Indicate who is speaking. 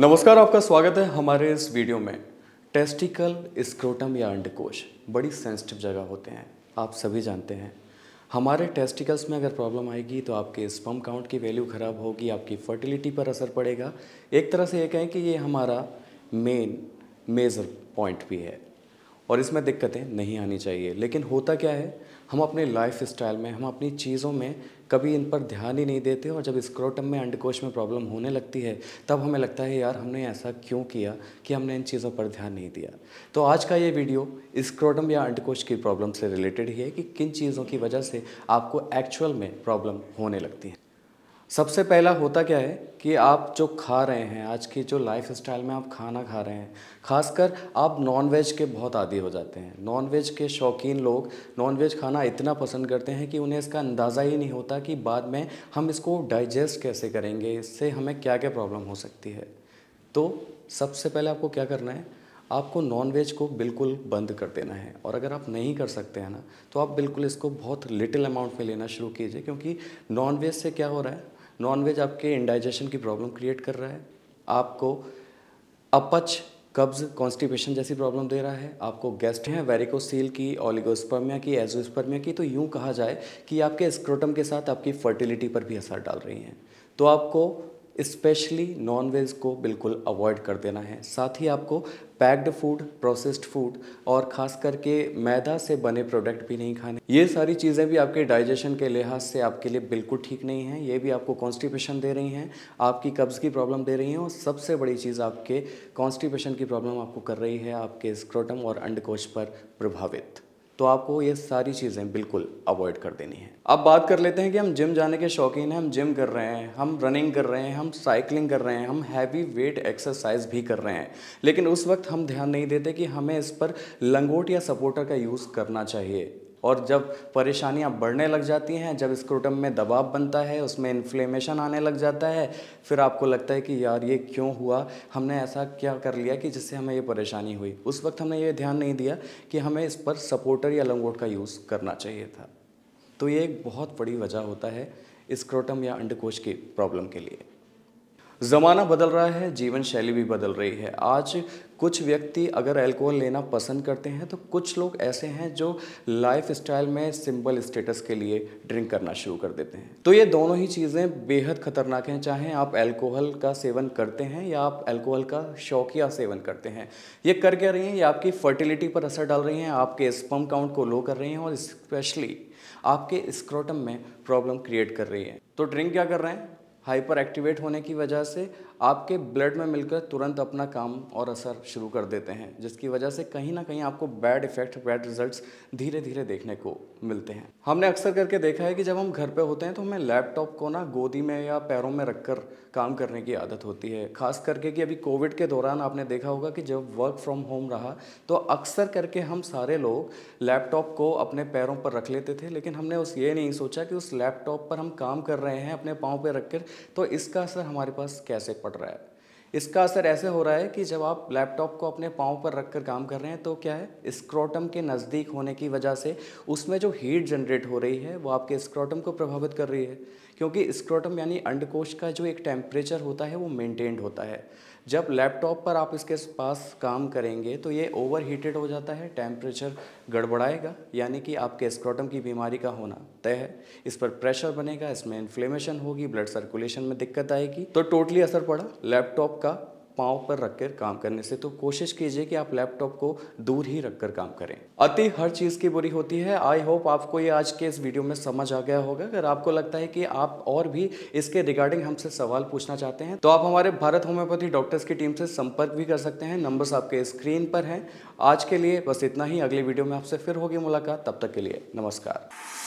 Speaker 1: नमस्कार आपका स्वागत है हमारे इस वीडियो में टेस्टिकल स्क्रोटम या अंडकोश बड़ी सेंसिटिव जगह होते हैं आप सभी जानते हैं हमारे टेस्टिकल्स में अगर प्रॉब्लम आएगी तो आपके स्पम काउंट की वैल्यू ख़राब होगी आपकी फर्टिलिटी पर असर पड़ेगा एक तरह से ये कहें कि ये हमारा मेन मेजर पॉइंट भी है और इसमें दिक्कतें नहीं आनी चाहिए लेकिन होता क्या है हम अपने लाइफ स्टाइल में हम अपनी चीज़ों में कभी इन पर ध्यान ही नहीं देते और जब स्क्रोटम में अंडकोश में प्रॉब्लम होने लगती है तब हमें लगता है यार हमने ऐसा क्यों किया कि हमने इन चीज़ों पर ध्यान नहीं दिया तो आज का ये वीडियो स्क्रोटम या अंडकोश की प्रॉब्लम से रिलेटेड ही है कि किन चीज़ों की वजह से आपको एक्चुअल में प्रॉब्लम होने लगती है सबसे पहला होता क्या है कि आप जो खा रहे हैं आज की जो लाइफ स्टाइल में आप खाना खा रहे हैं खासकर आप नॉन वेज के बहुत आदि हो जाते हैं नॉन वेज के शौकीन लोग नॉन वेज खाना इतना पसंद करते हैं कि उन्हें इसका अंदाज़ा ही नहीं होता कि बाद में हम इसको डाइजेस्ट कैसे करेंगे इससे हमें क्या क्या प्रॉब्लम हो सकती है तो सबसे पहले आपको क्या करना है आपको नॉन वेज को बिल्कुल बंद कर देना है और अगर आप नहीं कर सकते हैं ना तो आप बिल्कुल इसको बहुत लिटिल अमाउंट में लेना शुरू कीजिए क्योंकि नॉन वेज से क्या हो रहा है नॉनवेज आपके इंडाइजेशन की प्रॉब्लम क्रिएट कर रहा है आपको अपच कब्ज कॉन्स्टिपेशन जैसी प्रॉब्लम दे रहा है आपको गेस्ट हैं वेरिकोसील की ओलिगोस्पर्मिया की एजोस्पर्मिया की तो यूँ कहा जाए कि आपके स्क्रोटम के साथ आपकी फर्टिलिटी पर भी असर डाल रही हैं तो आपको स्पेशली नॉन वेज को बिल्कुल अवॉइड कर देना है साथ ही आपको पैक्ड फूड प्रोसेस्ड फूड और ख़ास करके मैदा से बने प्रोडक्ट भी नहीं खाने ये सारी चीज़ें भी आपके डाइजेशन के लिहाज से आपके लिए बिल्कुल ठीक नहीं है ये भी आपको कॉन्स्टिपेशन दे रही हैं आपकी कब्ज़ की प्रॉब्लम दे रही हैं और सबसे बड़ी चीज़ आपके कॉन्स्टिपेशन की प्रॉब्लम आपको कर रही है आपके स्क्रोटम और अंडकोश पर प्रभावित तो आपको ये सारी चीज़ें बिल्कुल अवॉइड कर देनी है अब बात कर लेते हैं कि हम जिम जाने के शौकीन हैं हम जिम कर रहे हैं हम रनिंग कर रहे हैं हम साइकिलिंग कर रहे हैं हम हैवी वेट एक्सरसाइज भी कर रहे हैं लेकिन उस वक्त हम ध्यान नहीं देते कि हमें इस पर लंगोट या सपोर्टर का यूज़ करना चाहिए और जब परेशानियां बढ़ने लग जाती हैं जब स्क्रोटम में दबाव बनता है उसमें इन्फ्लेमेशन आने लग जाता है फिर आपको लगता है कि यार ये क्यों हुआ हमने ऐसा क्या कर लिया कि जिससे हमें ये परेशानी हुई उस वक्त हमने ये ध्यान नहीं दिया कि हमें इस पर सपोर्टर या लंगोट का यूज़ करना चाहिए था तो ये एक बहुत बड़ी वजह होता है स्क्रोटम या अंडकोश की प्रॉब्लम के लिए ज़माना बदल रहा है जीवन शैली भी बदल रही है आज कुछ व्यक्ति अगर अल्कोहल लेना पसंद करते हैं तो कुछ लोग ऐसे हैं जो लाइफ स्टाइल में सिंपल स्टेटस के लिए ड्रिंक करना शुरू कर देते हैं तो ये दोनों ही चीज़ें बेहद खतरनाक हैं चाहे आप अल्कोहल का सेवन करते हैं या आप अल्कोहल का शौकिया सेवन करते हैं ये कर क्या रही हैं ये आपकी फर्टिलिटी पर असर डाल रही हैं आपके स्पम काउंट को लो कर रही हैं और स्पेशली आपके स्क्रोटम में प्रॉब्लम क्रिएट कर रही है तो ड्रिंक क्या कर रहे हैं हाइपर एक्टिवेट होने की वजह से आपके ब्लड में मिलकर तुरंत अपना काम और असर शुरू कर देते हैं जिसकी वजह से कहीं ना कहीं आपको बैड इफेक्ट बैड रिजल्ट्स धीरे धीरे देखने को मिलते हैं हमने अक्सर करके देखा है कि जब हम घर पे होते हैं तो हमें लैपटॉप को ना गोदी में या पैरों में रखकर काम करने की आदत होती है खास करके कि अभी कोविड के दौरान आपने देखा होगा कि जब वर्क फ्रॉम होम रहा तो अक्सर करके हम सारे लोग लैपटॉप को अपने पैरों पर रख लेते थे लेकिन हमने उस ये नहीं सोचा कि उस लैपटॉप पर हम काम कर रहे हैं अपने पाँव पर रख कर तो इसका असर हमारे पास कैसे पड़ रहा है इसका असर ऐसे हो रहा है कि जब आप लैपटॉप को अपने पाँव पर रखकर काम कर रहे हैं तो क्या है स्क्रोटम के नज़दीक होने की वजह से उसमें जो हीट जनरेट हो रही है वो आपके स्क्रोटम को प्रभावित कर रही है क्योंकि स्क्रोटम यानी अंडकोश का जो एक टेम्परेचर होता है वो मेंटेन्ड होता है जब लैपटॉप पर आप इसके पास काम करेंगे तो ये ओवर हीटेड हो जाता है टेम्परेचर गड़बड़ाएगा यानी कि आपके स्क्रोटम की बीमारी का होना तय है इस पर प्रेशर बनेगा इसमें इन्फ्लेमेशन होगी ब्लड सर्कुलेशन में दिक्कत आएगी तो टोटली असर पड़ा लैपटॉप का पाँव पर रखकर काम करने से तो कोशिश कीजिए कि आप लैपटॉप को दूर ही रखकर काम करें अति हर चीज़ की बुरी होती है आई होप आपको ये आज के इस वीडियो में समझ आ गया होगा अगर आपको लगता है कि आप और भी इसके रिगार्डिंग हमसे सवाल पूछना चाहते हैं तो आप हमारे भारत होम्योपैथी डॉक्टर्स की टीम से संपर्क भी कर सकते हैं नंबर्स आपके स्क्रीन पर हैं आज के लिए बस इतना ही अगली वीडियो में आपसे फिर होगी मुलाकात तब तक के लिए नमस्कार